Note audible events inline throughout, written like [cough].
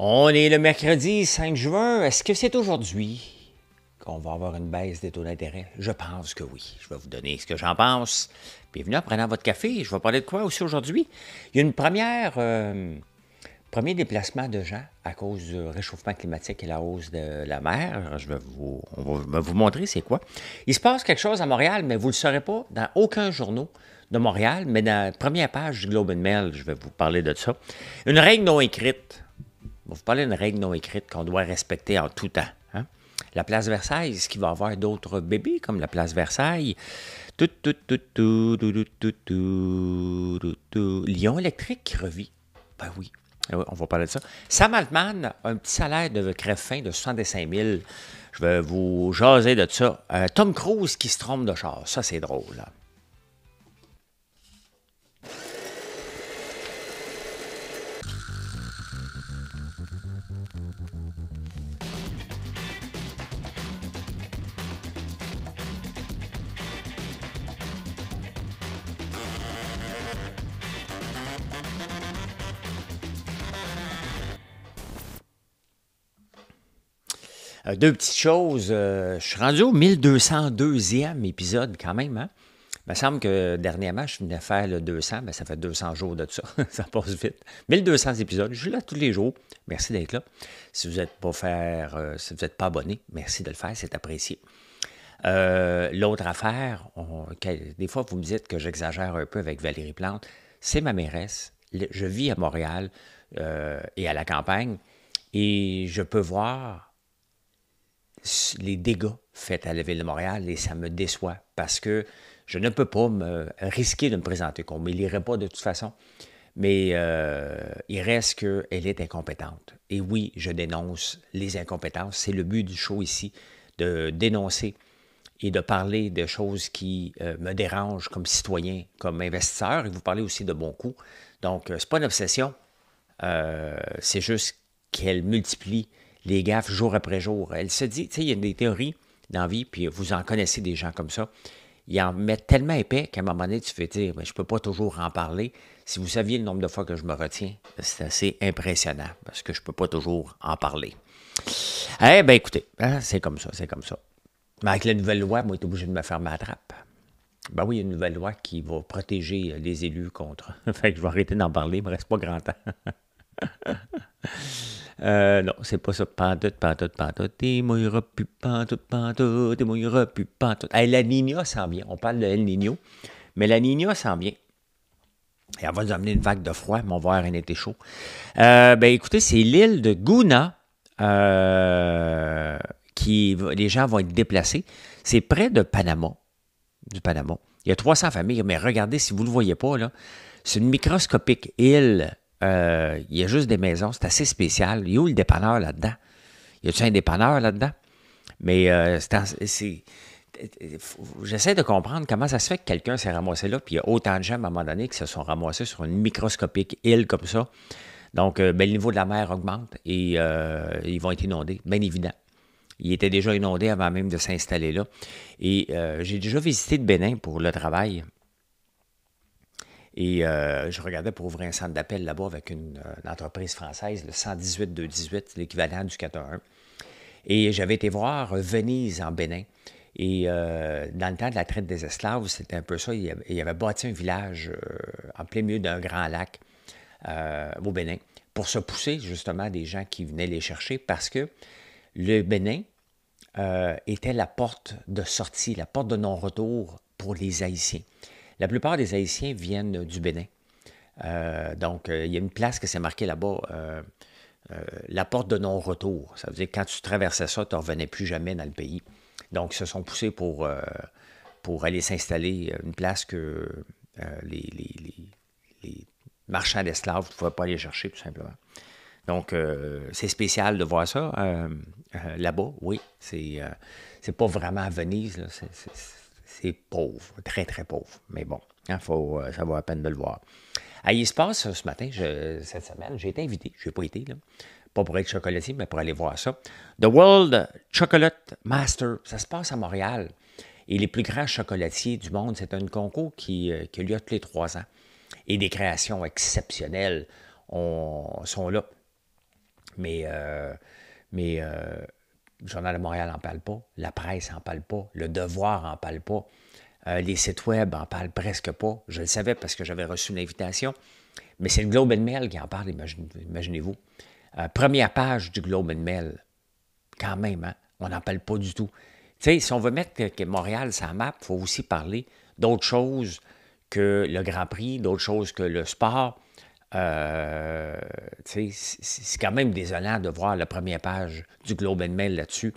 On est le mercredi 5 juin. Est-ce que c'est aujourd'hui qu'on va avoir une baisse des taux d'intérêt? Je pense que oui. Je vais vous donner ce que j'en pense. Bienvenue en prenant votre café. Je vais parler de quoi aussi aujourd'hui? Il y a une première. Euh, premier déplacement de gens à cause du réchauffement climatique et la hausse de la mer. Je vais vous, on va vous montrer c'est quoi. Il se passe quelque chose à Montréal, mais vous ne le saurez pas dans aucun journal de Montréal, mais dans la première page du Globe and Mail, je vais vous parler de ça. Une règle non écrite je vais vous parler d'une règle non écrite qu'on doit respecter en tout temps. Hein? La place Versailles, est-ce qu'il va y avoir d'autres bébés comme la place Versailles? Tout, tout, tout, tout, tout, tout, tout, tout, Lion électrique qui revit. Ben eh oui. On va parler de ça. Sam Altman un petit salaire de crève-fin de 65 000. Je vais vous jaser de ça. Euh, Tom Cruise qui se trompe de char. Ça, c'est drôle. Là. Euh, deux petites choses. Euh, je suis rendu au 1202e épisode quand même. Hein. Il me semble que dernièrement, je venais faire le 200. mais ben, ça fait 200 jours de ça. [laughs] ça passe vite. 1200 épisodes. Je suis là tous les jours. Merci d'être là. Si vous n'êtes pas, faire, euh, si vous êtes pas abonné, merci de le faire. C'est apprécié. L'autre affaire, des fois, vous me dites que j'exagère un peu avec Valérie Plante. C'est ma mairesse. Je vis à Montréal et à la campagne. Et je peux voir les dégâts faits à la Ville de Montréal et ça me déçoit parce que je ne peux pas me risquer de me présenter, qu'on ne m'élirait pas de toute façon. Mais euh, il reste qu'elle est incompétente. Et oui, je dénonce les incompétences. C'est le but du show ici, de dénoncer et de parler de choses qui euh, me dérangent comme citoyen, comme investisseur, et vous parlez aussi de bons coups. Donc, euh, ce n'est pas une obsession, c'est juste qu'elle multiplie les gaffes jour après jour. Elle se dit, tu sais, il y a des théories dans vie, puis vous en connaissez des gens comme ça. Ils en mettent tellement épais qu'à un moment donné, tu fais dire, ben, je ne peux pas toujours en parler. Si vous saviez le nombre de fois que je me retiens, c'est assez impressionnant parce que je ne peux pas toujours en parler. Eh bien, écoutez, hein, c'est comme ça, c'est comme ça. Mais avec la nouvelle loi, moi, je suis obligé de me faire ma trappe. Ben oui, il y a une nouvelle loi qui va protéger les élus contre. [laughs] fait je vais arrêter d'en parler, il ne me reste pas grand temps. [laughs] [laughs] Euh, non, c'est pas ça. Pantoute, pantoute, pantoute. Il aura plus, pantoute, pantoute. Il aura plus, pantoute. la Nina s'en vient. On parle de El Nino. Mais la Nina s'en vient. Et elle va nous amener une vague de froid, Mon verre, elle était chaud. Euh, ben, écoutez, c'est l'île de Gouna euh, qui, les gens vont être déplacés. C'est près de Panama, du Panama. Il y a 300 familles, mais regardez, si vous ne le voyez pas, là, c'est une microscopique île euh, il y a juste des maisons, c'est assez spécial. Il y a où le dépanneur là-dedans? Il Y a-tu un dépanneur là-dedans? Mais euh, J'essaie de comprendre comment ça se fait que quelqu'un s'est ramassé là, puis il y a autant de gens à un moment donné qui se sont ramassés sur une microscopique île comme ça. Donc, euh, ben, le niveau de la mer augmente et ils vont être inondés, bien évident. Ils étaient déjà inondés avant même de s'installer là. Et j'ai déjà visité le Bénin pour le travail et euh, je regardais pour ouvrir un centre d'appel là-bas avec une, euh, entreprise française, le 118-218, l'équivalent du 4-1-1. Et j'avais été voir Venise en Bénin. Et euh, dans le temps de la traite des esclaves, c'était un peu ça. Il y avait bâti un village en plein milieu d'un grand lac au Bénin pour se pousser justement des gens qui venaient les chercher parce que le Bénin était la porte de sortie, la porte de non-retour pour les Haïtiens. La plupart des Haïtiens viennent euh, du Bénin. Euh, donc, euh, il y a une place que c'est marqué là-bas. la porte de non-retour. Ça veut dire que quand tu traversais ça, tu ne revenais plus jamais dans le pays. Donc, ils se sont poussés pour, pour aller s'installer une place que les, marchands d'esclaves ne pouvaient pas aller chercher, tout simplement. Donc, c'est spécial de voir ça là-bas, oui. C'est, c'est pas vraiment à Venise, c'est pauvre, très, très pauvre. Mais bon, hein, faut, euh, ça vaut la peine de le voir. À Il se passe ce matin, cette semaine, j'ai été invité, je n'ai pas été, là. pas pour être chocolatier, mais pour aller voir ça. The World Chocolate Master, ça se passe à Montréal. Et les plus grands chocolatiers du monde, c'est un concours qui, euh, qui a lieu tous les trois ans. Et des créations exceptionnelles sont là. Mais, euh, mais le Journal de Montréal n'en parle pas, la presse n'en parle pas, le devoir n'en parle pas, euh, les sites web n'en parlent presque pas. Je le savais parce que j'avais reçu une invitation, mais c'est le Globe and Mail qui en parle, imaginez-vous. Euh, première page du Globe and Mail, quand même, hein, on n'en parle pas du tout. Tu si on veut mettre que Montréal sur map, il faut aussi parler d'autres choses que le Grand Prix, d'autres choses que le sport, euh, c'est quand même désolant de voir la première page du Globe and Mail là-dessus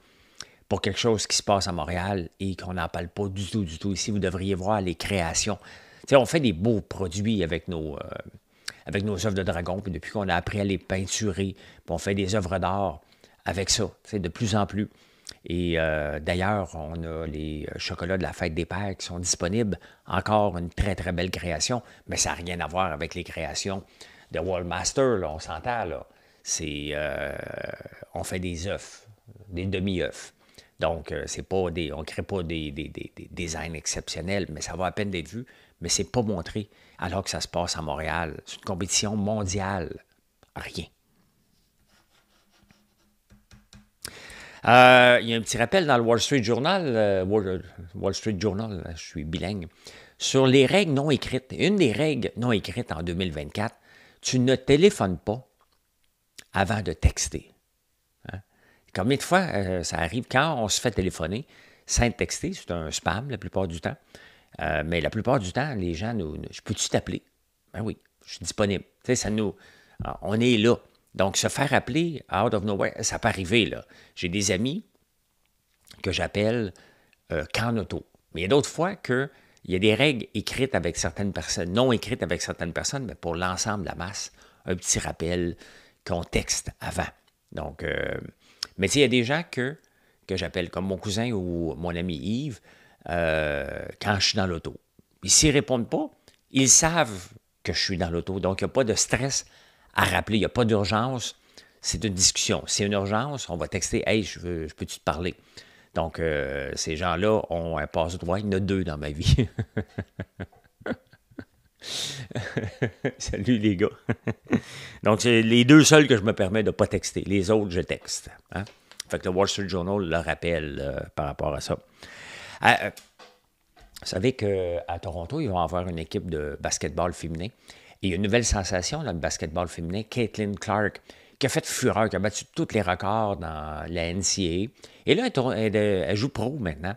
pour quelque chose qui se passe à Montréal et qu'on n'en parle pas du tout, du tout ici. Vous devriez voir les créations. on fait des beaux produits avec nos, euh, avec nos œuvres de dragon, puis depuis qu'on a appris à les peinturer, on fait des œuvres d'art avec ça, de plus en plus. Et euh, d'ailleurs, on a les euh, chocolats de la fête des pères qui sont disponibles. Encore une très, très belle création, mais ça n'a rien à voir avec les créations de Wallmaster, on s'entend, C'est, euh, on fait des œufs, des demi-œufs. Donc, c'est pas des, on ne crée pas des, des, designs exceptionnels, mais ça va à peine d'être vu, mais c'est pas montré alors que ça se passe à Montréal. C'est une compétition mondiale. Rien. Euh, il y a un petit rappel dans le Wall Street Journal, euh, euh, Wall, Street Journal, je suis bilingue, sur les règles non écrites. Une des règles non écrites en 2024, tu ne téléphones pas avant de texter. Hein? Combien de fois ça arrive quand on se fait téléphoner sans texter, c'est un spam la plupart du temps. mais la plupart du temps, les gens nous, nous je peux-tu t'appeler? Ben oui, je suis disponible. Tu ça nous, on est là. Donc, se faire appeler out of nowhere, ça peut arriver, là. J'ai des amis que j'appelle quand euh, auto. Mais il y a d'autres fois qu'il y a des règles écrites avec certaines personnes, non écrites avec certaines personnes, mais pour l'ensemble de la masse, un petit rappel qu'on texte avant. Donc, euh, mais il y a des gens que, que j'appelle, comme mon cousin ou mon ami Yves, euh, quand je suis dans l'auto. Ils s'y répondent pas, ils savent que je suis dans l'auto, donc il n'y a pas de stress à rappeler. Il n'y a pas d'urgence. C'est une discussion. C'est une urgence, on va texter Hey, je, peux-tu te parler? Donc, euh, ces gens-là ont un passe-droit. Il y en a deux dans ma vie. [laughs] Salut les gars. Donc, c'est les deux seuls que je me permets de ne pas texter. Les autres, je texte. Hein. Fait que le Wall Street Journal le rappelle euh, par rapport à ça. Euh, vous savez qu'à Toronto, ils vont avoir une équipe de basketball féminin il y a une nouvelle sensation dans le basketball féminin, Caitlin Clark, qui a fait fureur, qui a battu tous les records dans la NCAA. Et là, euh, elle, joue pro maintenant.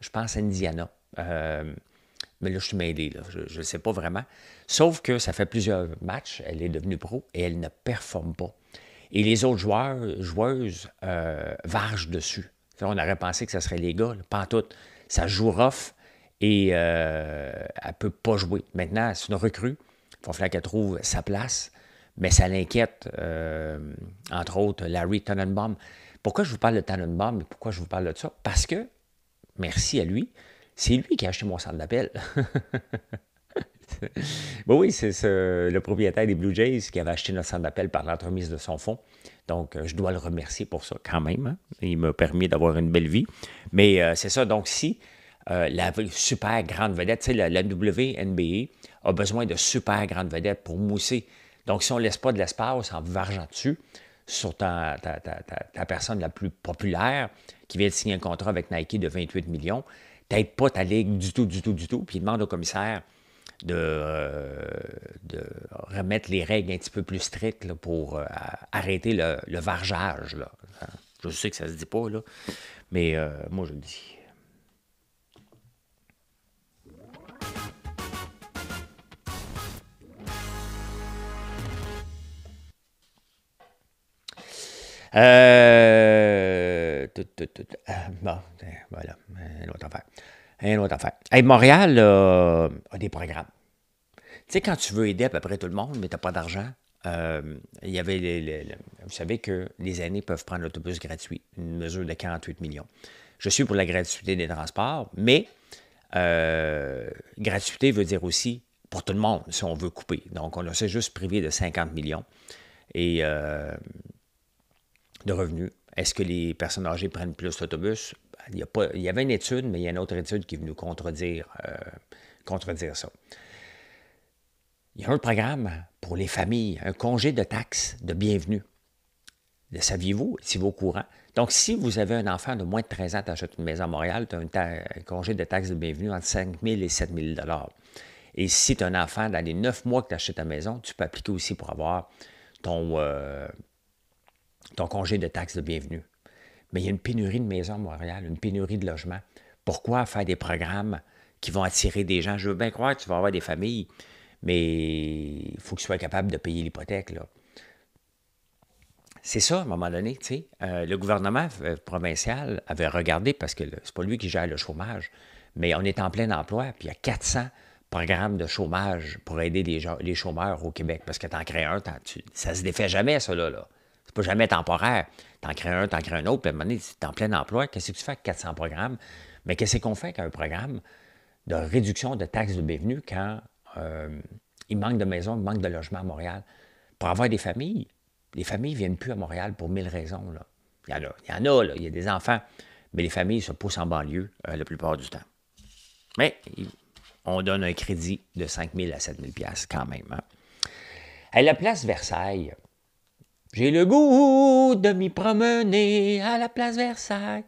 Je pense à Indiana. Euh, mais là, je suis mêlé, je ne sais pas vraiment. Sauf que ça fait plusieurs matchs, elle est devenue pro et elle ne performe pas. Et les autres joueurs, joueuses euh, vargent dessus. On aurait pensé que ça serait les gars, pas en tout. Ça joue rough et euh, elle ne peut pas jouer. Maintenant, c'est une recrue va falloir qu'elle trouve sa place, mais ça l'inquiète, euh, entre autres, Larry Tannenbaum. Pourquoi je vous parle de Tannenbaum et pourquoi je vous parle de ça? Parce que, merci à lui, c'est lui qui a acheté mon centre d'appel. [laughs] oui, c'est le propriétaire des Blue Jays qui avait acheté notre centre d'appel par l'entremise de son fonds. Donc, euh, je dois le remercier pour ça quand même. Hein. Il m'a permis d'avoir une belle vie. Mais euh, c'est ça. Donc, si euh, la super grande vedette. Tu sais, la, WNBA e a besoin de super grandes vedettes pour mousser. Donc, si on ne laisse pas de l'espace en vargeant dessus sur ta, personne la plus populaire qui vient de signer un contrat avec Nike de 28 millions, t'aides pas ta ligue du tout, du tout, du tout. Puis il demande au commissaire de, euh, de remettre les règles un petit peu plus strictes pour euh, arrêter le, le vargeage. Hein? Je sais que ça se dit pas, mais moi je le dis. Euh, tout, tout, tout, ah, bon, ben, voilà, une autre affaire. Une autre affaire. Hey, Montréal a des programmes. Tu sais, quand tu veux aider à peu près tout le monde, mais tu n'as pas d'argent, euh, il y avait les, vous savez que les aînés peuvent prendre l'autobus gratuit, une mesure de 48 millions. Je suis pour la gratuité des transports, mais euh, gratuité veut dire aussi pour tout le monde si on veut couper. Donc, on s'est juste privé de 50 millions. Et euh, de revenus. Est-ce que les personnes âgées prennent plus l'autobus? Il y, il y avait une étude, mais il y a une autre étude qui est nous contredire, euh, contredire ça. Il y a un programme pour les familles, un congé de taxes de bienvenue. Le saviez-vous, si vous au courant? Donc, si vous avez un enfant de moins de 13 ans, tu achètes une maison à Montréal, tu as un, congé de taxes de bienvenue entre 5 000 et 7 000 Et si tu as un enfant dans les 9 mois que tu achètes ta maison, tu peux appliquer aussi pour avoir ton, euh, ton congé de taxes de bienvenue. Mais il y a une pénurie de maisons à Montréal, une pénurie de logements. Pourquoi faire des programmes qui vont attirer des gens? Je veux bien croire que tu vas avoir des familles, mais il faut que tu sois capable de payer l'hypothèque. là. C'est ça, à un moment donné. tu sais. Euh, le gouvernement euh, provincial avait regardé, parce que c'est pas lui qui gère le chômage, mais on est en plein emploi, puis il y a 400 programmes de chômage pour aider les, les chômeurs au Québec, parce que tu en crées un, ça ça se défait jamais, ça, là. là. C'est pas jamais temporaire. T'en crées un, t'en crées un autre, puis à un moment donné, t'es en plein emploi. Qu'est-ce que tu fais avec 400 programmes? Mais qu'est-ce qu'on fait avec un programme de réduction de taxes de bienvenue quand euh, il manque de maisons, il manque de logements à Montréal? Pour avoir des familles, les familles ne viennent plus à Montréal pour mille raisons. Il y en a, il y a, il y a des enfants, mais les familles se poussent en banlieue euh, la plupart du temps. Mais on donne un crédit de 5 000 à 7 000 quand même. À hein. la place Versailles, j'ai le goût de m'y promener à la place Versailles.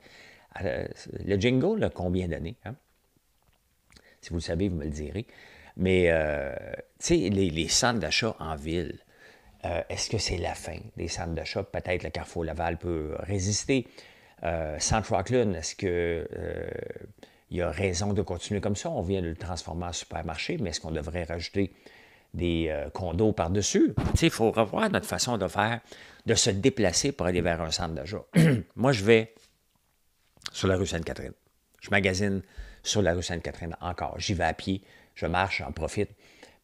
le jingle a combien d'années? Hein? Si vous le savez, vous me le direz. Mais, euh, tu sais, les, centres d'achat en ville, euh, est-ce que c'est la fin des centres d'achat? Peut-être le Carrefour Laval peut résister. Euh, Centre est-ce qu'il euh, il y a raison de continuer comme ça? On vient de le transformer en supermarché, mais est-ce qu'on devrait rajouter des euh, condos par-dessus. Il faut revoir notre façon de faire, de se déplacer pour aller vers un centre d'achat. [clears throat] Moi, je vais sur la rue Sainte-Catherine. Je magasine sur la rue Sainte-Catherine encore. J'y vais à pied, je marche, j'en profite.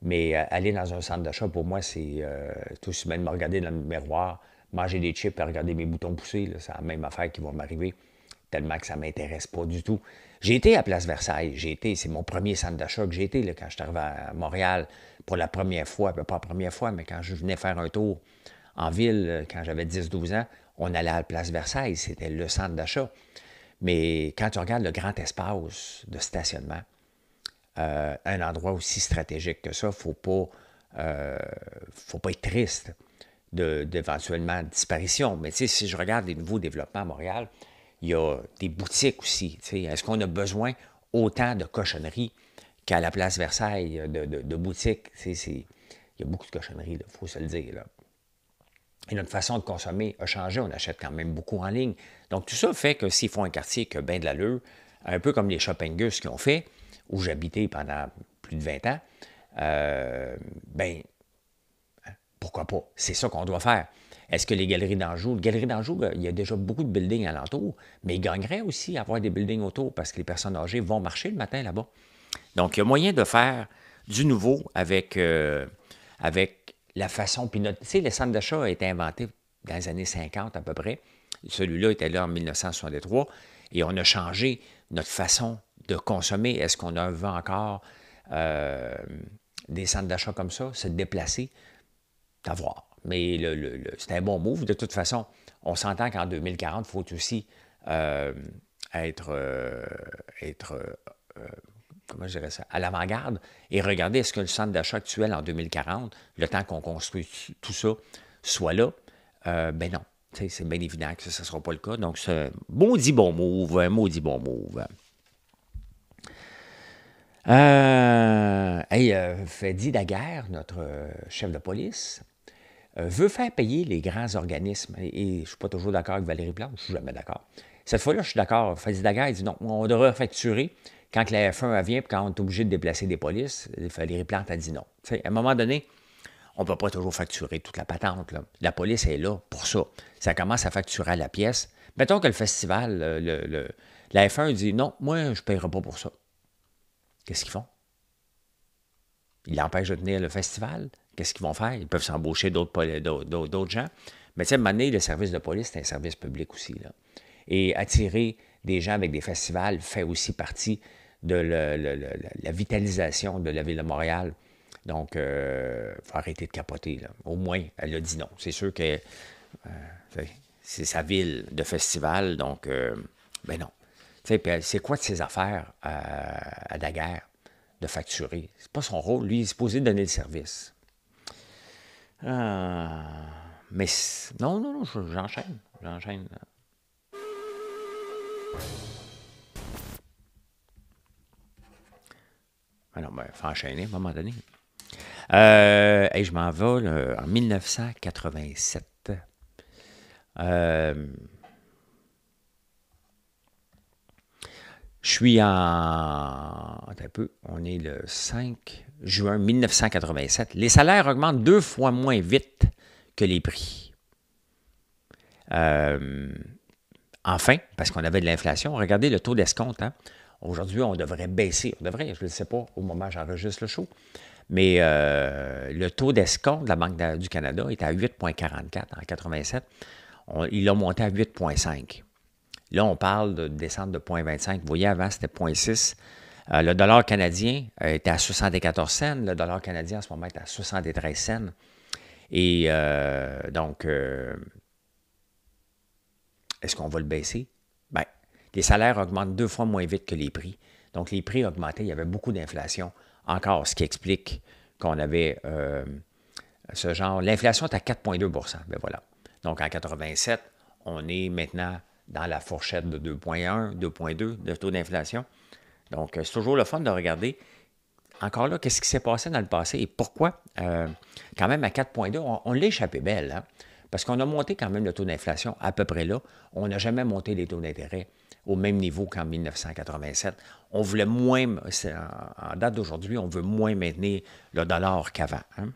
Mais euh, aller dans un centre d'achat, pour moi, c'est euh, tout aussi me regarder dans le miroir, manger des chips et regarder mes boutons pousser. C'est la même affaire qui va m'arriver, tellement que ça ne m'intéresse pas du tout. J'ai été à Place Versailles, j'ai été, c'est mon premier centre d'achat que j'ai été là, quand je suis arrivé à Montréal pour la première fois, ben, pas la première fois, mais quand je venais faire un tour en ville, euh, quand j'avais 10-12 ans, on allait à la place Versailles, c'était le centre d'achat. Mais quand tu regardes le grand espace de stationnement, euh, un endroit aussi stratégique que ça, il faut pas, euh, faut pas être triste d'éventuellement disparition. Mais si je regarde les nouveaux développements à Montréal, il y a des boutiques aussi. Est-ce qu'on a besoin autant de cochonneries qu'à la place Versailles euh, de, de, de boutique. Il y a beaucoup de cochonneries, il faut se le dire. Et notre façon de consommer a changé. On achète quand même beaucoup en ligne. Donc, tout ça fait que s'ils font un quartier qui a de l'allure, un peu comme les Shoppingus qui ont fait, où j'habitais pendant plus de 20 ans, euh, ben, hein, pourquoi pas? C'est ça qu'on doit faire. Est-ce que les galeries d'Anjou, les galeries d'Anjou, euh, il y a déjà beaucoup de buildings alentour, mais ils gagneraient aussi à avoir des buildings autour parce que les personnes âgées vont marcher le matin là-bas. Donc, il y a moyen de faire du nouveau avec, euh, avec la façon. Puis, tu sais, le centre d'achat a été inventé dans les années 50 à peu près. Celui-là était là en 1963 et on a changé notre façon de consommer. Est-ce qu'on a encore euh, des centres d'achat comme ça, se déplacer? d'avoir Mais le, c'est un bon move. De toute façon, on s'entend qu'en 2040, il faut aussi euh, être, être comment je ça, à l'avant-garde et regarder est-ce que le centre d'achat actuel en 2040, le temps qu'on construit tout ça, soit là. Euh, ben non, c'est bien évident que ce ne sera pas le cas. Donc, c'est un maudit bon move, un maudit bon move. Euh, hey, euh, Daguerre, notre euh, chef de police, euh, veut faire payer les grands organismes. Et, je ne suis pas toujours d'accord avec Valérie Plante, je ne suis jamais d'accord. Cette fois-là, je suis d'accord. Fadi Daguerre il dit non, on devrait facturer quand la F1 vient quand on est obligé de déplacer des polices, les replantes a dit non. à un moment donné, on ne peut pas toujours facturer toute la patente. La police est là pour ça. Ça commence à facturer à la pièce. Mettons que le festival, le, la F1 dit non, moi, je ne paierai pas pour ça. Qu'est-ce qu'ils font? Ils l'empêchent de tenir le festival. Qu'est-ce qu'ils vont faire? Ils peuvent s'embaucher d'autres gens. Mais tu sais, à un moment donné, le service de police, c'est un service public aussi. Et attirer des gens avec des festivals fait aussi partie de la vitalisation de la ville de Montréal. Donc, il euh, faut arrêter de capoter. Au moins, elle a dit non. C'est sûr que euh, c'est sa ville de festival, donc, euh, ben non. C'est quoi de ses affaires à, à Daguerre de facturer? C'est pas son rôle. Lui, il est supposé donner le service. Ah, mais non, non, non, j'enchaîne. J'enchaîne. Alors, ah ben, faut enchaîner à un moment donné. et euh, je m'en vais en 1987. Euh, je suis en. un peu. On est le 5 juin 1987. Les salaires augmentent deux fois moins vite que les prix. Euh, enfin, parce qu'on avait de l'inflation, regardez le taux d'escompte. Hein. Aujourd'hui, on devrait baisser, on devrait, je ne le sais pas au moment où j'enregistre le show, mais euh, le taux d'escompte de la Banque du Canada est à 8,44 en 87. il a monté à 8,5. Là, on parle de descente de 0,25. Vous voyez, avant, c'était 0,6. Euh, le dollar canadien était euh, à 74 cents. Le dollar canadien, en ce moment, est à 73 cents. Et donc, est-ce qu'on va le baisser? les salaires augmentent deux fois moins vite que les prix. Donc, les prix augmentaient, il y avait beaucoup d'inflation encore, ce qui explique qu'on avait euh, ce genre. L'inflation est à 4,2 ben voilà. Donc, en 87, on est maintenant dans la fourchette de 2,1, 2,2 de taux d'inflation. Donc, euh, c'est toujours le fun de regarder encore là, qu'est-ce qui s'est passé dans le passé et pourquoi, euh, quand même, à 4,2, on, l'échappait l'a échappé belle, hein. parce qu'on a monté quand même le taux d'inflation à peu près là. On n'a jamais monté les taux d'intérêt au même niveau qu'en 1987. On voulait moins, en, date d'aujourd'hui, on veut moins maintenir le dollar qu'avant. Hein.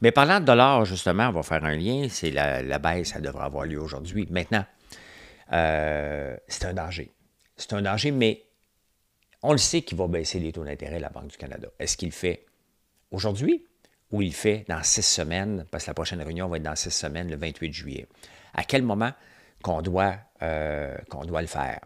Mais parlant de dollar, justement, on va faire un lien. C'est la, baisse, ça devrait avoir lieu aujourd'hui. Maintenant, euh, c'est un danger. C'est un danger, mais on le sait qu'il va baisser les taux d'intérêt de la Banque du Canada. Est-ce qu'il le fait? aujourd'hui ou il fait dans six semaines, parce que la prochaine réunion va être dans six semaines, le 28 juillet. À quel moment euh, qu'on doit, le faire?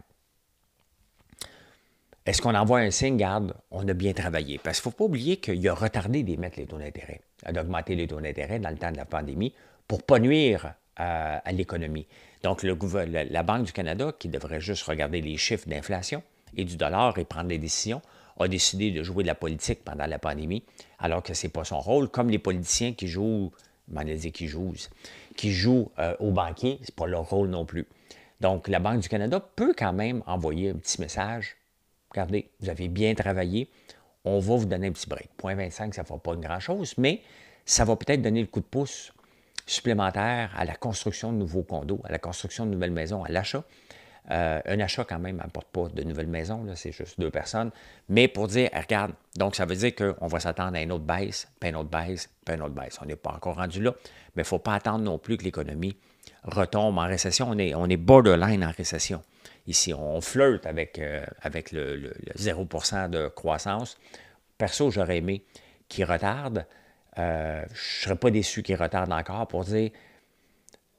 Est-ce qu'on envoie un signe, garde, on a bien travaillé? Parce qu'il ne faut pas oublier qu'il a retardé d'émettre les taux d'intérêt, d'augmenter les taux d'intérêt dans le temps de la pandémie pour ne pas nuire à, l'économie. Donc, le, la Banque du Canada, qui devrait juste regarder les chiffres d'inflation et du dollar et prendre des décisions, a décidé de jouer de la politique pendant la pandémie, alors que ce n'est pas son rôle, comme les politiciens qui jouent, on qui jouent, qui jouent euh, aux banquiers, ce n'est pas leur rôle non plus. Donc, la Banque du Canada peut quand même envoyer un petit message. Regardez, vous avez bien travaillé, on va vous donner un petit break. Point 25, ça ne fera pas une grand-chose, mais ça va peut-être donner le coup de pouce supplémentaire à la construction de nouveaux condos, à la construction de nouvelles maisons, à l'achat. Euh, un achat, quand même, n'apporte pas de nouvelles maisons, c'est juste deux personnes. Mais pour dire, eh, regarde, donc ça veut dire qu'on va s'attendre à une autre baisse, puis une autre baisse, puis une autre baisse. On n'est pas encore rendu là, mais il ne faut pas attendre non plus que l'économie retombe en récession. On est, on est borderline en récession. Ici, on flirte avec, euh, avec le, 0% de croissance. Perso, j'aurais aimé qu'il retarde. Euh, je ne serais pas déçu qu'il retarde encore pour dire,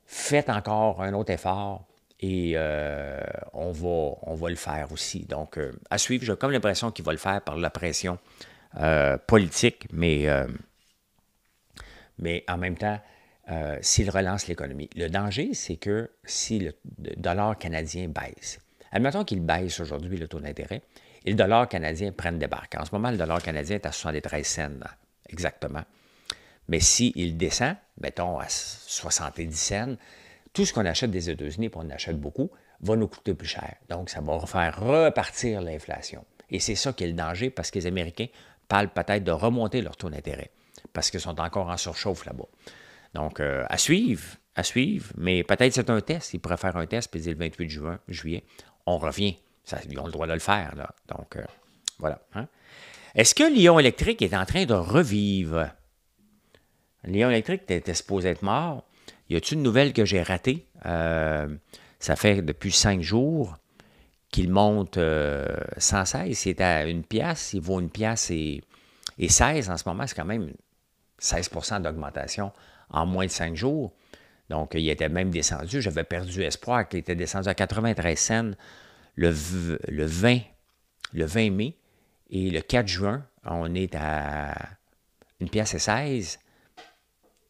faites encore un autre effort et euh, on, va, on va le faire aussi. Donc, euh, à suivre, j'ai comme l'impression qu'il va le faire par la pression euh, politique, mais, mais en même temps, s'il relance l'économie. Le danger, c'est que si le dollar canadien baisse, admettons qu'il baisse aujourd'hui le taux d'intérêt, et le dollar canadien prenne des barques En ce moment, le dollar canadien est à 73 cents, exactement. Mais s'il descend, mettons à 70 cents, tout ce qu'on achète des États-Unis, puis on achète beaucoup, va nous coûter plus cher. Donc, ça va faire repartir l'inflation. Et c'est ça qui est le danger parce que les Américains parlent peut-être de remonter leur taux d'intérêt parce qu'ils sont encore en surchauffe là-bas. Donc, euh, à suivre, à suivre, mais peut-être c'est un test. Ils pourraient faire un test, puis le 28 juin, juillet, on revient. Ça, ils ont le droit de le faire, là. Donc, euh, voilà. Hein. Est-ce que Lyon électrique est en train de revivre? Lyon électrique était supposé être mort y a t une nouvelle que j'ai ratée? Euh, ça fait depuis cinq jours qu'il monte 116. Euh, sans Il à une pièce, il vaut une pièce et, 16 en ce moment. C'est quand même 16 d'augmentation en moins de cinq jours. Donc, il était même descendu. J'avais perdu espoir qu'il était descendu à 93 cents le, le, 20, le 20 mai. Et le 4 juin, on est à une pièce et 16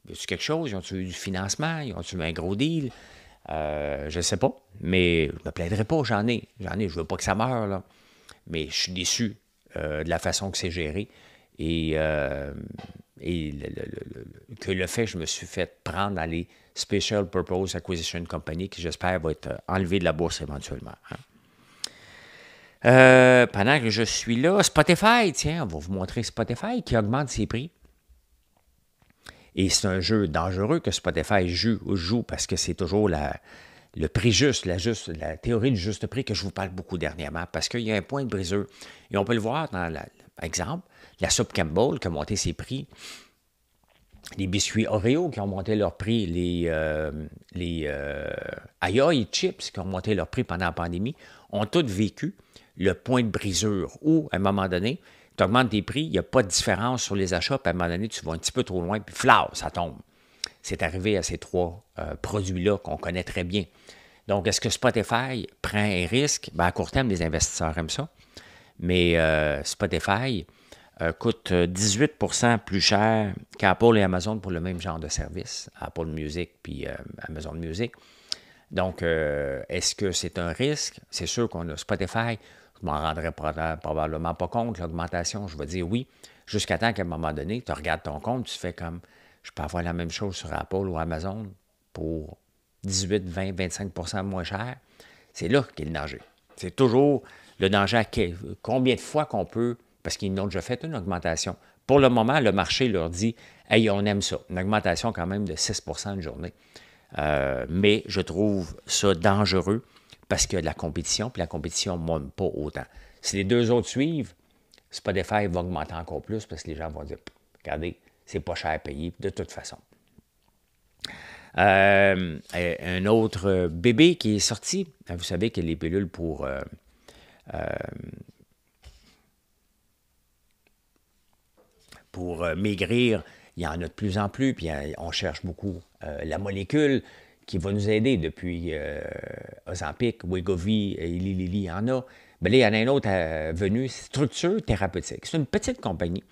tu quelque chose? Ils ont eu du financement? Ils ont-tu eu un gros deal? Je euh, je sais pas, mais je me plaindrai pas, j'en ai. J'en ai, je veux pas que ça meure, là. Mais je suis déçu euh, de la façon que c'est géré. Et, euh, que le fait que je me suis fait prendre dans les Special Purpose Acquisition Company, qui j'espère va être enlevé de la bourse éventuellement. Hein. pendant que je suis là, Spotify, tiens, on va vous montrer Spotify qui augmente ses prix. Et c'est un jeu dangereux que Spotify joue, joue parce que c'est toujours le prix juste, la, juste, la théorie du juste prix que je vous parle beaucoup dernièrement, parce qu'il y a un point de briseur. Et on peut le voir dans, l'exemple, exemple, la soupe Campbell qui a monté ses prix, les biscuits Oreo qui ont monté leur prix, les, euh, les euh, Chips qui ont monté leur prix pendant la pandémie, ont toutes vécu le point de brisure où, à un moment donné, tu augmentes des prix, il n'y a pas de différence sur les achats, puis à un moment donné, tu vas un petit peu trop loin, puis flau, ça tombe. C'est arrivé à ces trois euh, produits-là qu'on connaît très bien. Donc, est-ce que Spotify prend un risque? Ben, à court terme, les investisseurs aiment ça. Mais euh, Spotify euh, coûte 18 plus cher qu'Apple et Amazon pour le même genre de service, Apple Music puis Amazon Music. Donc, est-ce que c'est un risque? C'est sûr qu'on a Spotify je m'en rendrais probablement pas compte, l'augmentation. Je vais dire oui, jusqu'à temps qu'à un moment donné, tu regardes ton compte, tu fais comme je peux avoir la même chose sur Apple ou Amazon pour 18, 20, 25 moins cher. C'est là qu'est le danger. C'est toujours le danger à quel, combien de fois qu'on peut, parce qu'ils n'ont déjà fait une augmentation. Pour le moment, le marché leur dit Hey, on aime ça. Une augmentation quand même de 6 une journée. Euh, mais je trouve ça dangereux parce qu'il y a de la compétition, puis la compétition ne monte pas autant. Si les deux autres suivent, Spotify va augmenter encore plus parce que les gens vont dire Regardez, c'est pas cher à payer de toute façon. Euh, un autre euh, bébé qui est sorti, ah, vous savez que les pilules pour. Euh, pour maigrir, il y en a de plus en plus, puis on cherche beaucoup la molécule qui va nous aider depuis euh, Ozampic, Wegovy, euh, Eli Lilly, il y en a. Mais là, il y en a un autre euh, venu, Structure Thérapeutique. C'est une petite compagnie,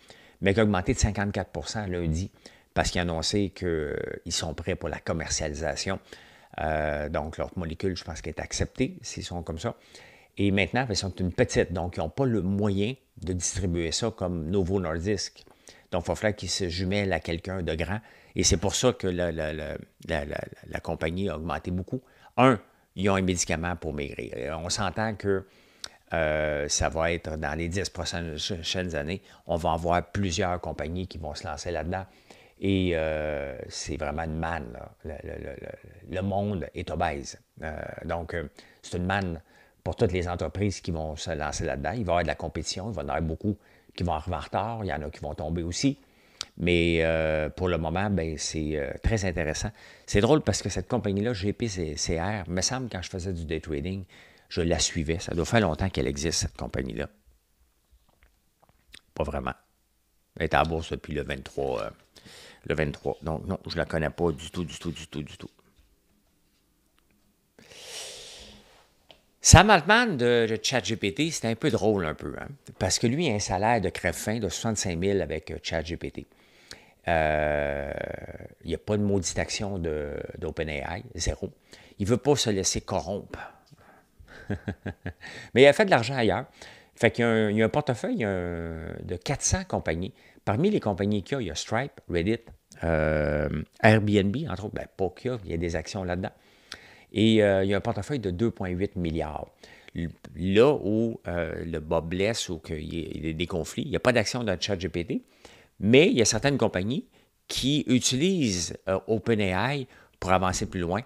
mais qui a augmenté de 54 lundi parce qu'ils ont annoncé qu'ils euh, sont prêts pour la commercialisation. donc, leur molécule, je pense qu'elle est acceptée, s'ils sont comme ça. Et maintenant, ben, ils sont une petite, donc ils n'ont pas le moyen de distribuer ça comme Novo Nordisk. Donc, il va falloir qu'ils se jumellent à quelqu'un de grand et c'est pour ça que la, compagnie a augmenté beaucoup. Un, ils ont un médicament pour maigrir. on s'entend que euh, ça va être dans les 10 prochaines années, on va avoir plusieurs compagnies qui vont se lancer là-dedans. Et euh, c'est vraiment une manne. Le, monde est obèse. Euh, donc, c'est une manne pour toutes les entreprises qui vont se lancer là-dedans. Il va y avoir de la compétition, il va y en avoir beaucoup qui vont arriver en retard, il y en a qui vont tomber aussi. Mais euh, pour le moment, ben, c'est euh, très intéressant. C'est drôle parce que cette compagnie-là, GPCR, me semble, quand je faisais du day trading, je la suivais. Ça doit faire longtemps qu'elle existe, cette compagnie-là. Pas vraiment. Elle est en bourse depuis le 23. Euh, le 23. Donc, non, je ne la connais pas du tout, du tout, du tout, du tout. Sam Altman de ChatGPT, c'est un peu drôle un peu, hein, parce que lui a un salaire de crève-fin de 65 000 avec ChatGPT. Euh, il n'y a pas de maudite action d'OpenAI, zéro. Il ne veut pas se laisser corrompre. [laughs] Mais il a fait de l'argent ailleurs. Fait qu'il y, a un portefeuille de 400 compagnies. Parmi les compagnies qu'il y a, il y a Stripe, Reddit, euh, Airbnb, entre autres. Ben, pas qu'il y il y a des actions là-dedans. Et euh, il y a un portefeuille de 2,8 milliards. Là où le bas blesse ou qu'il y a des conflits, il n'y a pas d'action chat GPT. Mais il y a certaines compagnies qui utilisent euh, OpenAI pour avancer plus loin.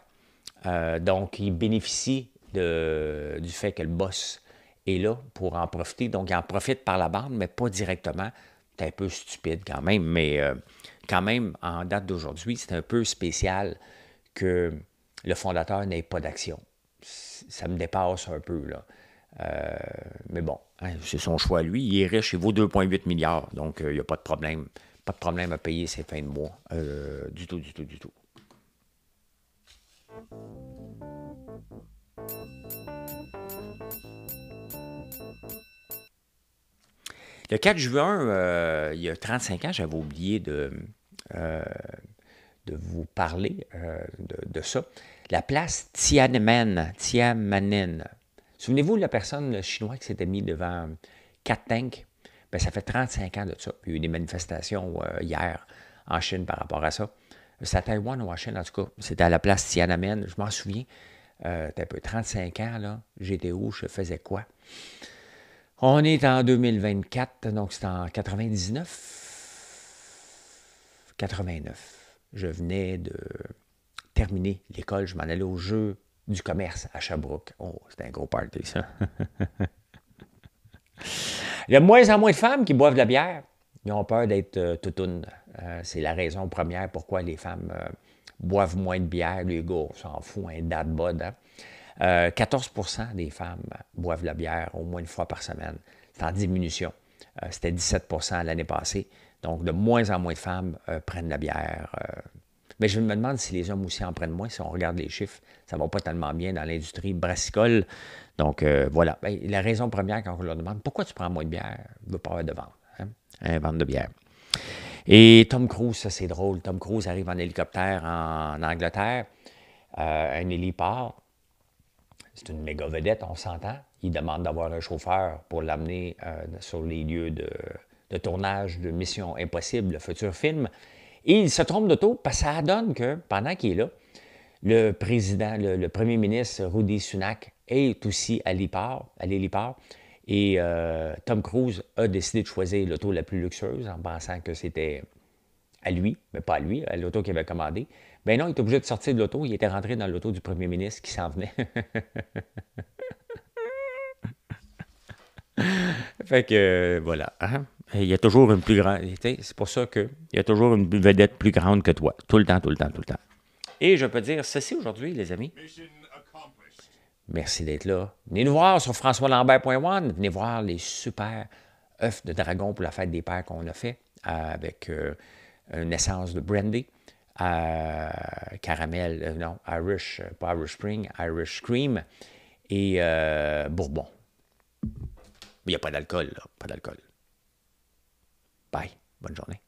Euh, donc, ils bénéficient du fait que le boss est là pour en profiter. Donc, ils en profitent par la bande, mais pas directement. C'est un peu stupide quand même, mais euh, quand même, en date d'aujourd'hui, c'est un peu spécial que le fondateur n'ait pas d'action. Ça me dépasse un peu, là. Euh, mais bon, hein, c'est son choix, lui. Il est riche, il vaut 2,8 milliards, donc euh, il n'y a pas de problème. Pas de problème à payer ses fins de mois. Euh, du tout, du tout, du tout. Le 4 juin, il y a 35 ans, j'avais oublié de, vous parler de, ça. La place Tianmen, Souvenez-vous de la personne chinoise qui s'était mise devant quatre tanks? Ben, ça fait 35 ans de ça. il y a eu des manifestations euh, hier en Chine par rapport à ça. C'est à Taïwan ou à Chine, en tout cas. C'était à la place Tiananmen. Je m'en souviens. C'était euh, un peu 35 ans, là. J'étais où? Je faisais quoi? On est en 2024, donc c'est en 99. 89. Je venais de terminer l'école. Je m'en allais au jeu du commerce à Sherbrooke. Oh, c'est un gros party, ça. [laughs] Il y a moins en moins de femmes qui boivent de la bière. Ils ont peur d'être euh, toutounes. Euh, c'est la raison première pourquoi les femmes euh, boivent moins de bière. Les gars, s'en fout, un dad bod. 14 des femmes boivent de la bière au moins une fois par semaine. C'est en diminution. Euh, c'était 17 l'année passée. Donc, de moins en moins de femmes prennent la bière mais je me demande si les hommes aussi en prennent moins. Si on regarde les chiffres, ça ne va pas tellement bien dans l'industrie brassicole. Donc, euh, voilà. Ben, la raison première, quand on leur demande pourquoi tu prends moins de bière, il ne pas avoir de vente. Hein? vente de bière. Et Tom Cruise, ça c'est drôle. Tom Cruise arrive en hélicoptère en, Angleterre. Euh, un héliport. C'est une méga vedette, on s'entend. Il demande d'avoir un chauffeur pour l'amener euh, sur les lieux de, de tournage de Mission Impossible, le futur film. Et il se trompe d'auto parce que ça donne que, pendant qu'il est là, le président, le, premier ministre Rudy Sunak est aussi à l'héliport. Et euh, Tom Cruise a décidé de choisir l'auto la plus luxueuse en pensant que c'était à lui, mais pas à lui, à l'auto qu'il avait commandé. Ben non, il était obligé de sortir de l'auto. Il était rentré dans l'auto du premier ministre qui s'en venait. [laughs] fait que voilà. Hein il y a toujours une plus grande. C'est pour ça qu'il y a toujours une vedette plus grande que toi. Tout le temps, tout le temps, tout le temps. Et je peux dire ceci aujourd'hui, les amis. Merci d'être là. Venez nous voir sur françoislambert.one. Venez voir les super œufs de dragon pour la fête des pères qu'on a fait euh, avec euh, une essence de brandy, euh, caramel, non, Irish, pas Irish Spring, Irish Cream et bourbon. Il n'y a pas d'alcool, là, pas d'alcool. Bye. Bonne journée.